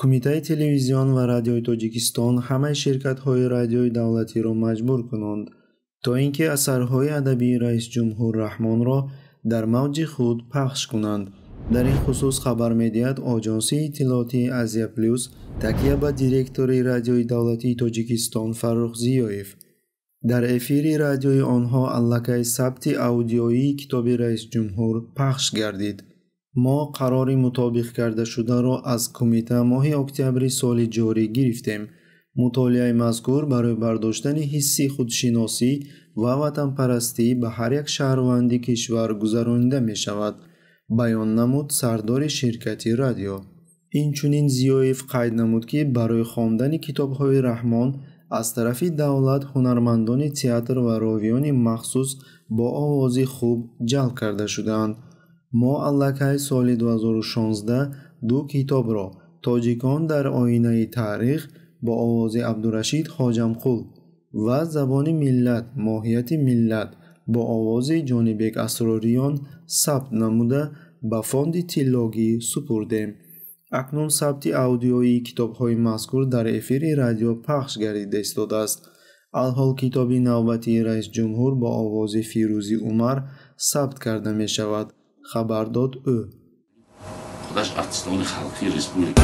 кумитаи телевизион ва радиои тоҷикистон ҳамаи ширкатҳои радиои давлатиро маҷбур кунонд то ин ки асарҳои адабии раисҷумҳур раҳмонро дар мавҷи худ пахш кунанд дар ин хусус хабар медиҳад оҷонсии иттилоотии азия плюс такя ба директори радиои давлатии тоҷикистон фаррухзиёев дар эфири радиои онҳо аллакай сабти аудиоии китоби раисҷумҳур пахш гардид мо қарори мутобиқкардашударо аз кумита моҳи октябри соли ҷорӣ гирифтем мутолиаи мазкур барои бардоштани ҳисси худшиносӣ ва ватанпарастӣ ба ҳар як шаҳрванди кишвар гузаронида мешавад баён намуд сардори ширкати радио инчунин зиёев қайд намуд ки барои хондани китобҳои раҳмон аз тарафи давлат ҳунармандони театр ва ровиёни махсус бо овози хуб ҷалб карда шудаанд мо аллакай соли 2016 ду китобро тоҷикон дар оинаи таърих бо овози абдурашид хоҷамқул ва забони миллат моҳияти миллат бо овози ҷонибек асрориён сабт намуда ба фонди тиллогӣ супурдем акнун сабти аудиои китобҳои мазкур дар эфири радио пахш гардида истодааст алҳол китоби навбати раисҷумҳур бо овози фирӯзи умар сабт карда мешавад хабар дод ӯ худаш артистони халқии республика